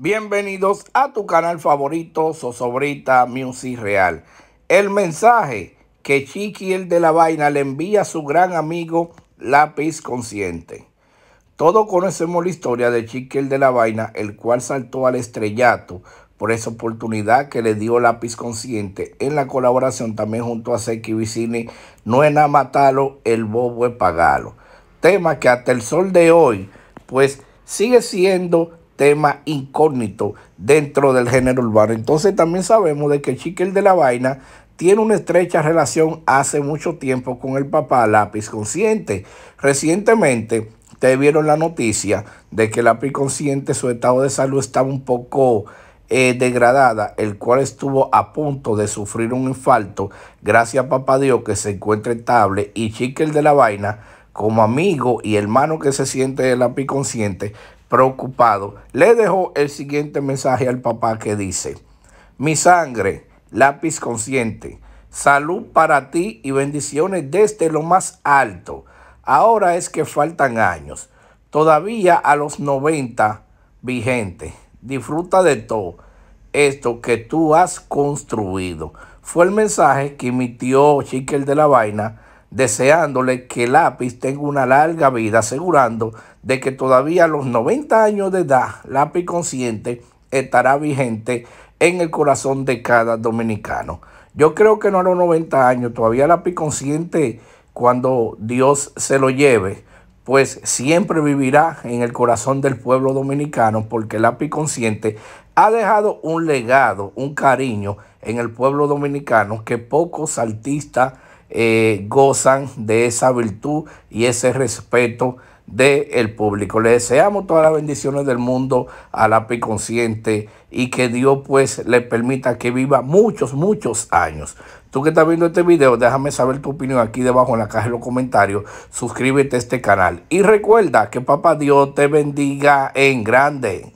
Bienvenidos a tu canal favorito, Sosobrita Music Real. El mensaje que Chiqui el de la vaina le envía a su gran amigo Lápiz Consciente. Todos conocemos la historia de Chiqui el de la vaina, el cual saltó al estrellato por esa oportunidad que le dio Lápiz Consciente en la colaboración también junto a Seki Vicini, No es nada matarlo, el bobo es pagarlo. Tema que hasta el sol de hoy, pues sigue siendo tema incógnito dentro del género urbano. Entonces también sabemos de que Chiquel de la Vaina tiene una estrecha relación hace mucho tiempo con el papá Lápiz Consciente. Recientemente, te vieron la noticia de que Lápiz Consciente, su estado de salud estaba un poco eh, degradada, el cual estuvo a punto de sufrir un infarto. Gracias a papá Dios que se encuentra estable y Chiquel de la Vaina como amigo y hermano que se siente de lápiz consciente, preocupado, le dejó el siguiente mensaje al papá que dice, mi sangre, lápiz consciente, salud para ti y bendiciones desde lo más alto. Ahora es que faltan años, todavía a los 90 vigente. Disfruta de todo esto que tú has construido. Fue el mensaje que emitió Chiquel de la Vaina deseándole que Lápiz tenga una larga vida, asegurando de que todavía a los 90 años de edad, Lápiz Consciente estará vigente en el corazón de cada dominicano. Yo creo que no a los 90 años, todavía Lápiz Consciente, cuando Dios se lo lleve, pues siempre vivirá en el corazón del pueblo dominicano, porque Lápiz Consciente ha dejado un legado, un cariño en el pueblo dominicano que pocos artistas eh, gozan de esa virtud y ese respeto del público. Le deseamos todas las bendiciones del mundo al API consciente y que Dios pues le permita que viva muchos, muchos años. Tú que estás viendo este video, déjame saber tu opinión aquí debajo en la caja de los comentarios. Suscríbete a este canal y recuerda que papá Dios te bendiga en grande.